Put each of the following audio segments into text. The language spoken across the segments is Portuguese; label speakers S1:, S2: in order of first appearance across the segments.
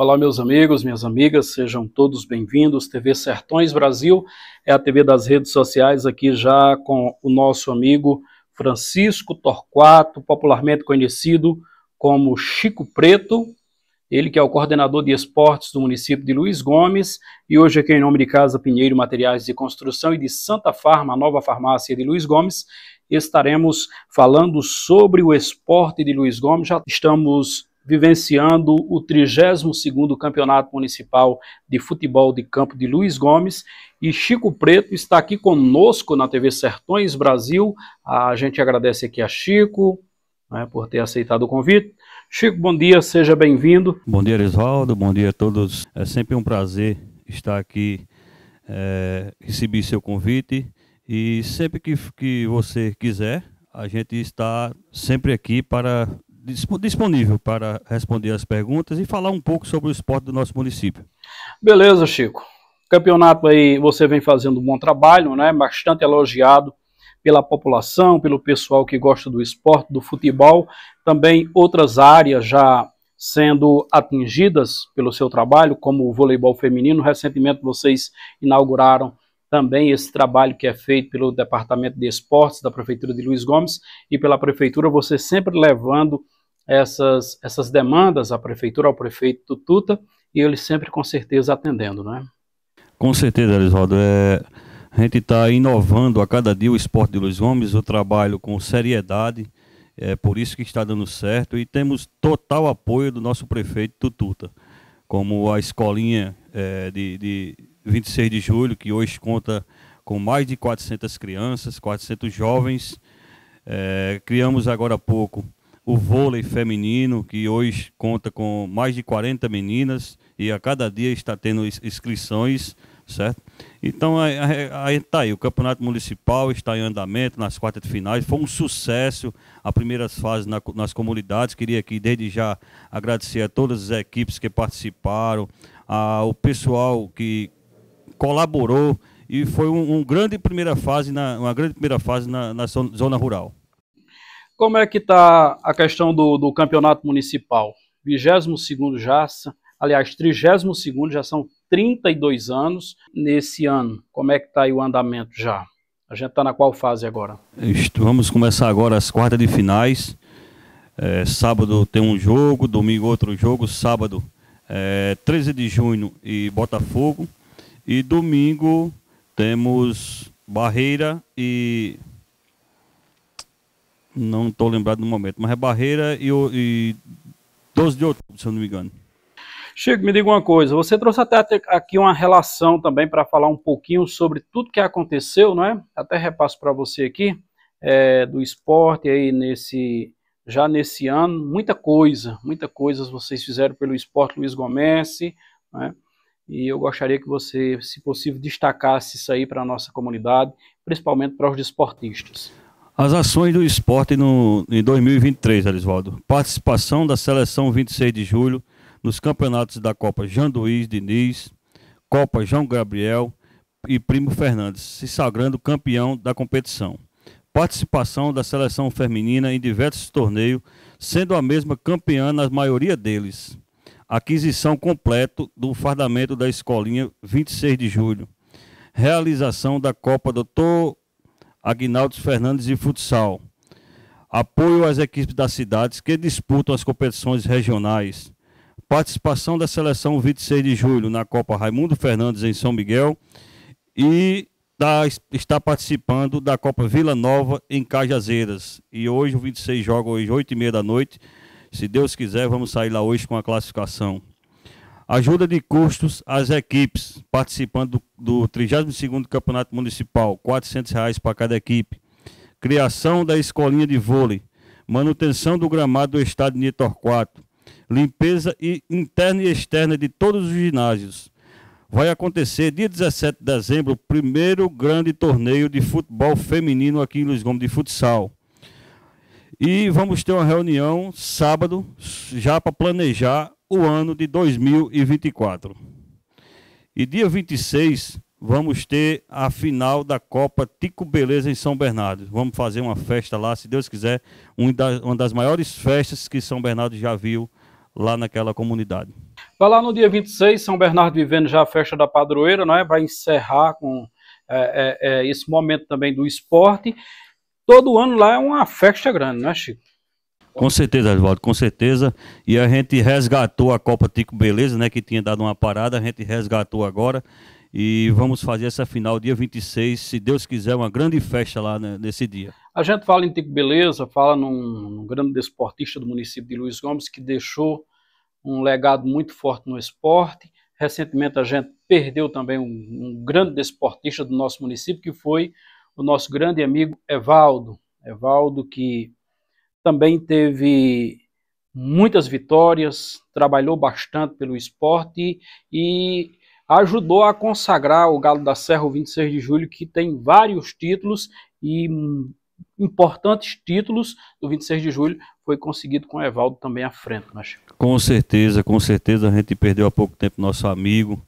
S1: Olá, meus amigos, minhas amigas, sejam todos bem-vindos. TV Sertões Brasil é a TV das redes sociais, aqui já com o nosso amigo Francisco Torquato, popularmente conhecido como Chico Preto, ele que é o coordenador de esportes do município de Luiz Gomes, e hoje aqui em nome de Casa Pinheiro Materiais de Construção e de Santa Farma, nova farmácia de Luiz Gomes, estaremos falando sobre o esporte de Luiz Gomes. Já estamos vivenciando o 32º Campeonato Municipal de Futebol de Campo de Luiz Gomes e Chico Preto está aqui conosco na TV Sertões Brasil. A gente agradece aqui a Chico né, por ter aceitado o convite. Chico, bom dia, seja bem-vindo.
S2: Bom dia, Isvaldo bom dia a todos. É sempre um prazer estar aqui, é, receber seu convite e sempre que, que você quiser, a gente está sempre aqui para disponível para responder as perguntas e falar um pouco sobre o esporte do nosso município.
S1: Beleza, Chico. Campeonato aí você vem fazendo um bom trabalho, né? Bastante elogiado pela população, pelo pessoal que gosta do esporte, do futebol, também outras áreas já sendo atingidas pelo seu trabalho, como o voleibol feminino. Recentemente vocês inauguraram também esse trabalho que é feito pelo Departamento de Esportes da Prefeitura de Luiz Gomes e pela Prefeitura, você sempre levando essas, essas demandas à prefeitura, ao prefeito Tututa, e ele sempre com certeza atendendo, né?
S2: Com certeza, Elisvaldo. É, a gente está inovando a cada dia o esporte de Luiz Gomes, o trabalho com seriedade, é por isso que está dando certo e temos total apoio do nosso prefeito Tututa, como a escolinha é, de, de 26 de julho, que hoje conta com mais de 400 crianças, 400 jovens. É, criamos agora há pouco o vôlei feminino, que hoje conta com mais de 40 meninas e a cada dia está tendo inscrições, certo? Então, aí está aí, o Campeonato Municipal está em andamento nas quartas de finais, foi um sucesso as primeiras fases na, nas comunidades, queria aqui desde já agradecer a todas as equipes que participaram, ao pessoal que colaborou e foi um, um grande primeira fase na, uma grande primeira fase na, na zona rural.
S1: Como é que está a questão do, do campeonato municipal? 22 já, aliás, 32 já são 32 anos nesse ano. Como é que está o andamento já? A gente está na qual fase agora?
S2: Vamos começar agora as quartas de finais. É, sábado tem um jogo, domingo outro jogo. Sábado, é, 13 de junho e Botafogo. E domingo temos Barreira e não estou lembrado no momento, mas é Barreira e, e 12 de outubro, se eu não me engano.
S1: Chico, me diga uma coisa, você trouxe até aqui uma relação também para falar um pouquinho sobre tudo que aconteceu, não é? Até repasso para você aqui, é, do esporte aí nesse, já nesse ano, muita coisa, muita coisa vocês fizeram pelo esporte Luiz Gomes, né? e eu gostaria que você, se possível, destacasse isso aí para a nossa comunidade, principalmente para os desportistas.
S2: As ações do esporte no, em 2023, Elisvaldo. Participação da seleção 26 de julho nos campeonatos da Copa Luiz Diniz, Copa João Gabriel e Primo Fernandes, se sagrando campeão da competição. Participação da seleção feminina em diversos torneios, sendo a mesma campeã na maioria deles. Aquisição completo do fardamento da escolinha 26 de julho. Realização da Copa Doutor Agnaldo Fernandes e Futsal. Apoio às equipes das cidades que disputam as competições regionais. Participação da seleção 26 de julho na Copa Raimundo Fernandes em São Miguel e está participando da Copa Vila Nova em Cajazeiras. E hoje o 26 joga hoje, 8 h 30 da noite. Se Deus quiser, vamos sair lá hoje com a classificação. Ajuda de custos às equipes participando do, do 32º Campeonato Municipal, R$ reais para cada equipe. Criação da escolinha de vôlei, manutenção do gramado do estádio Nitor 4, limpeza e interna e externa de todos os ginásios. Vai acontecer dia 17 de dezembro o primeiro grande torneio de futebol feminino aqui em Luiz Gomes de futsal. E vamos ter uma reunião sábado já para planejar o ano de 2024. E dia 26 vamos ter a final da Copa Tico Beleza em São Bernardo. Vamos fazer uma festa lá, se Deus quiser, uma das maiores festas que São Bernardo já viu lá naquela comunidade. Vai
S1: lá no dia 26, São Bernardo vivendo já a festa da padroeira, não é? Vai encerrar com é, é, é, esse momento também do esporte. Todo ano lá é uma festa grande, não é, Chico?
S2: Com certeza, Evaldo com certeza. E a gente resgatou a Copa Tico Beleza, né? Que tinha dado uma parada, a gente resgatou agora. E vamos fazer essa final dia 26, se Deus quiser, uma grande festa lá né, nesse dia.
S1: A gente fala em Tico Beleza, fala num, num grande desportista do município de Luiz Gomes que deixou um legado muito forte no esporte. Recentemente a gente perdeu também um, um grande desportista do nosso município, que foi o nosso grande amigo Evaldo. Evaldo, que também teve muitas vitórias, trabalhou bastante pelo esporte e ajudou a consagrar o Galo da Serra o 26 de julho, que tem vários títulos e importantes títulos do 26 de julho foi conseguido com o Evaldo também à frente, né, Chico?
S2: Com certeza, com certeza. A gente perdeu há pouco tempo nosso amigo.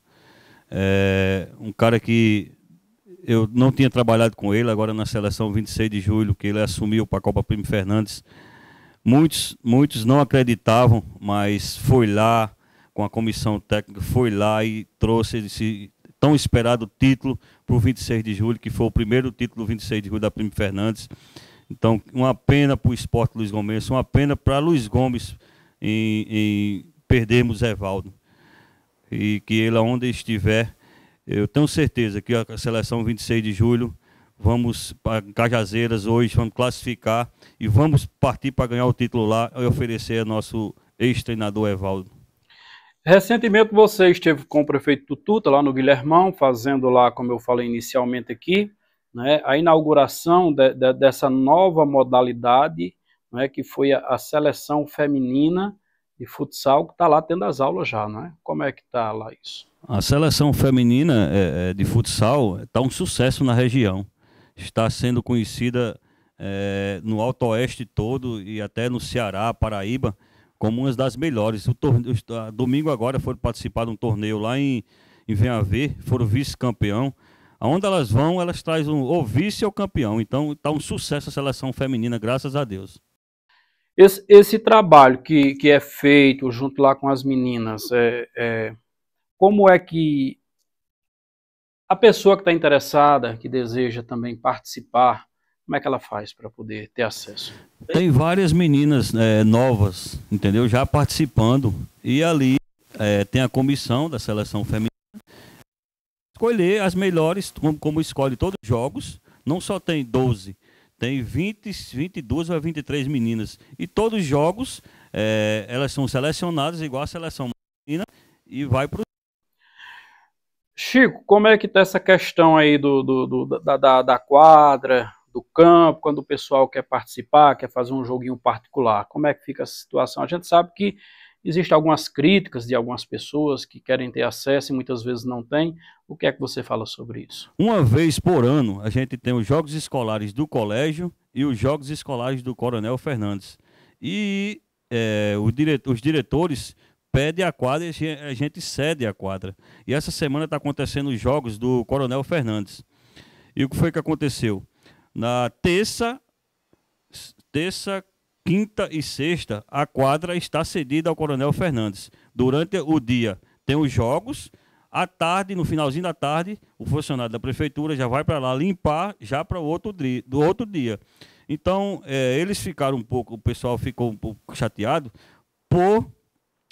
S2: É, um cara que eu não tinha trabalhado com ele, agora na seleção 26 de julho, que ele assumiu para a Copa Primo Fernandes. Muitos, muitos não acreditavam, mas foi lá com a comissão técnica, foi lá e trouxe esse tão esperado título para o 26 de julho, que foi o primeiro título 26 de julho da Primo Fernandes. Então, uma pena para o esporte Luiz Gomes, uma pena para Luiz Gomes em, em perdermos Evaldo. E que ele, onde estiver, eu tenho certeza que a seleção 26 de julho vamos para Cajazeiras hoje, vamos classificar e vamos partir para ganhar o título lá e oferecer ao nosso ex-treinador Evaldo.
S1: Recentemente você esteve com o prefeito Tututa lá no Guilhermão, fazendo lá, como eu falei inicialmente aqui, né, a inauguração de, de, dessa nova modalidade, né, que foi a, a, seleção feminina de futsal, que está lá tendo as aulas já, é? Como é que está lá isso?
S2: A seleção feminina é, é de futsal está um sucesso na região está sendo conhecida é, no Alto Oeste todo e até no Ceará, Paraíba, como uma das melhores. O torneio, domingo agora foram participar de um torneio lá em, em Ver, foram vice-campeão. Aonde elas vão, elas trazem um, ou vice ou campeão. Então está um sucesso a seleção feminina, graças a Deus.
S1: Esse, esse trabalho que, que é feito junto lá com as meninas, é, é como é que a pessoa que está interessada, que deseja também participar, como é que ela faz para poder ter acesso? Tem
S2: várias meninas é, novas, entendeu? Já participando. E ali é, tem a comissão da seleção feminina. Escolher as melhores, como, como escolhe todos os jogos. Não só tem 12, tem 20, 22 ou 23 meninas. E todos os jogos, é, elas são selecionadas igual a seleção masculina e vai para Chico, como é que tá essa questão aí do, do, do
S1: da, da, da, quadra, do campo, quando o pessoal quer participar, quer fazer um joguinho particular? Como é que fica a situação? A gente sabe que existem algumas críticas de algumas pessoas que querem ter acesso e muitas vezes não têm. O que é que você fala sobre isso?
S2: Uma vez por ano, a gente tem os Jogos Escolares do Colégio e os Jogos Escolares do Coronel Fernandes. E é, os diretores pede a quadra e a gente cede a quadra. E essa semana está acontecendo os jogos do Coronel Fernandes. E o que foi que aconteceu? Na terça, terça, quinta e sexta, a quadra está cedida ao Coronel Fernandes. Durante o dia tem os jogos. À tarde, no finalzinho da tarde, o funcionário da prefeitura já vai para lá limpar já para o outro dia, do outro dia. Então, é, eles ficaram um pouco, o pessoal ficou um pouco chateado por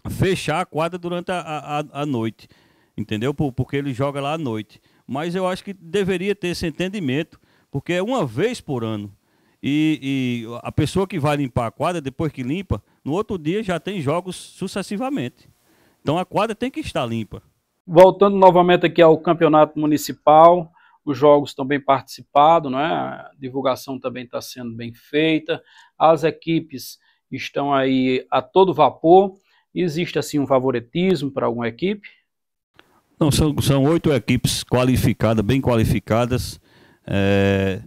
S2: fechar a quadra durante a, a, a noite, entendeu? Por, porque ele joga lá à noite. Mas eu acho que deveria ter esse entendimento, porque é uma vez por ano. E, e a pessoa que vai limpar a quadra, depois que limpa, no outro dia já tem jogos sucessivamente. Então a quadra tem que estar limpa. Voltando novamente aqui ao campeonato municipal, os jogos estão bem
S1: participados, né? a divulgação também está sendo bem feita, as equipes estão aí a todo vapor. Existe assim um favoritismo para alguma
S2: equipe? Não, são, são oito equipes qualificadas, bem qualificadas. É,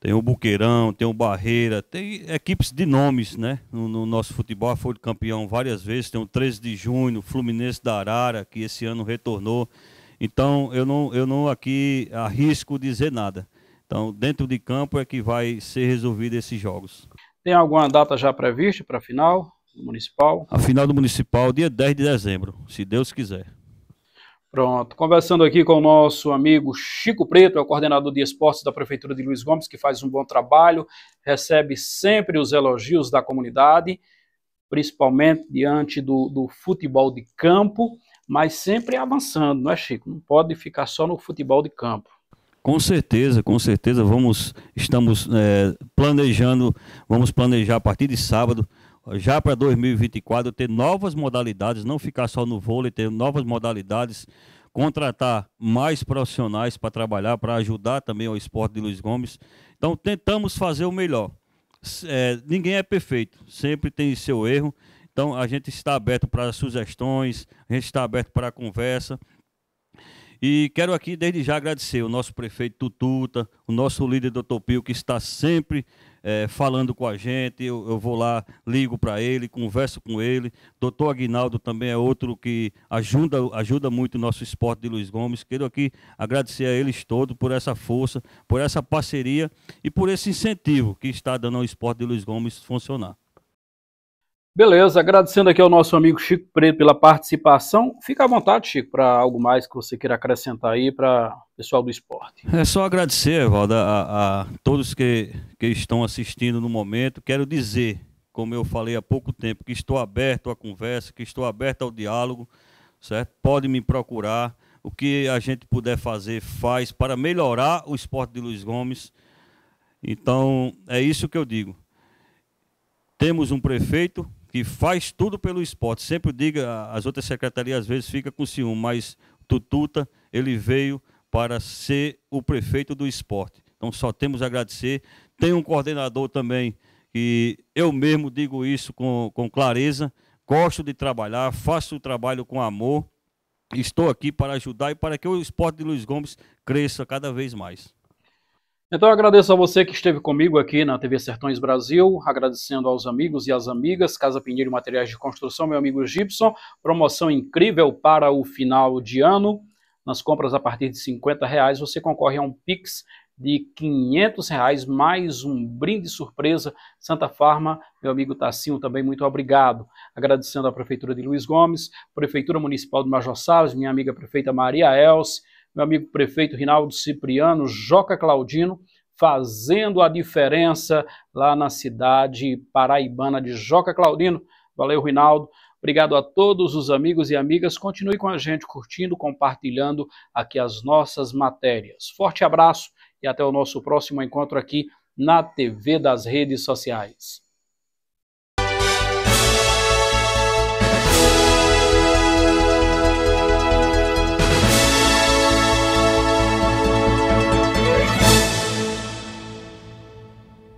S2: tem o Buqueirão, tem o Barreira, tem equipes de nomes, né? No, no nosso futebol foi campeão várias vezes. Tem o 13 de junho, Fluminense da Arara, que esse ano retornou. Então eu não, eu não aqui arrisco dizer nada. Então, dentro de campo é que vai ser resolvido esses jogos.
S1: Tem alguma data já prevista para a final? municipal?
S2: A final do municipal, dia 10 de dezembro, se Deus quiser.
S1: Pronto, conversando aqui com o nosso amigo Chico Preto, é o coordenador de esportes da Prefeitura de Luiz Gomes, que faz um bom trabalho, recebe sempre os elogios da comunidade, principalmente diante do, do futebol de campo, mas sempre avançando, não é, Chico? Não pode ficar só no futebol de campo.
S2: Com certeza, com certeza. Vamos, estamos é, planejando, vamos planejar a partir de sábado já para 2024 ter novas modalidades, não ficar só no vôlei, ter novas modalidades, contratar mais profissionais para trabalhar, para ajudar também o esporte de Luiz Gomes. Então, tentamos fazer o melhor. É, ninguém é perfeito, sempre tem seu erro. Então, a gente está aberto para sugestões, a gente está aberto para conversa. E quero aqui desde já agradecer o nosso prefeito Tututa, o nosso líder doutor Pio, que está sempre é, falando com a gente. Eu, eu vou lá, ligo para ele, converso com ele. Doutor Aguinaldo também é outro que ajuda, ajuda muito o nosso esporte de Luiz Gomes. Quero aqui agradecer a eles todos por essa força, por essa parceria e por esse incentivo que está dando ao esporte de Luiz Gomes funcionar. Beleza, agradecendo aqui ao nosso
S1: amigo Chico Preto
S2: pela participação.
S1: Fica à vontade, Chico, para algo mais que você queira acrescentar aí para o pessoal do esporte.
S2: É só agradecer, Valda, a, a todos que, que estão assistindo no momento. Quero dizer, como eu falei há pouco tempo, que estou aberto à conversa, que estou aberto ao diálogo, certo? Pode me procurar. O que a gente puder fazer, faz para melhorar o esporte de Luiz Gomes. Então, é isso que eu digo. Temos um prefeito que faz tudo pelo esporte. Sempre diga, as outras secretarias às vezes fica com ciúme, mas Tututa, ele veio para ser o prefeito do esporte. Então só temos a agradecer. Tem um coordenador também que eu mesmo digo isso com, com clareza, gosto de trabalhar, faço o trabalho com amor, estou aqui para ajudar e para que o esporte de Luiz Gomes cresça cada vez mais.
S1: Então eu agradeço a você que esteve comigo aqui na TV Sertões Brasil, agradecendo aos amigos e às amigas, Casa Pinheiro Materiais de Construção, meu amigo Gibson, promoção incrível para o final de ano. Nas compras a partir de 50 reais, você concorre a um Pix de 500 reais, mais um brinde surpresa. Santa Farma, meu amigo Tassinho, também muito obrigado. Agradecendo à Prefeitura de Luiz Gomes, Prefeitura Municipal de Major Salles, minha amiga prefeita Maria Elce, meu amigo prefeito Rinaldo Cipriano, Joca Claudino, fazendo a diferença lá na cidade paraibana de Joca Claudino. Valeu, Rinaldo. Obrigado a todos os amigos e amigas. Continue com a gente curtindo, compartilhando aqui as nossas matérias. Forte abraço e até o nosso próximo encontro aqui na TV das redes sociais.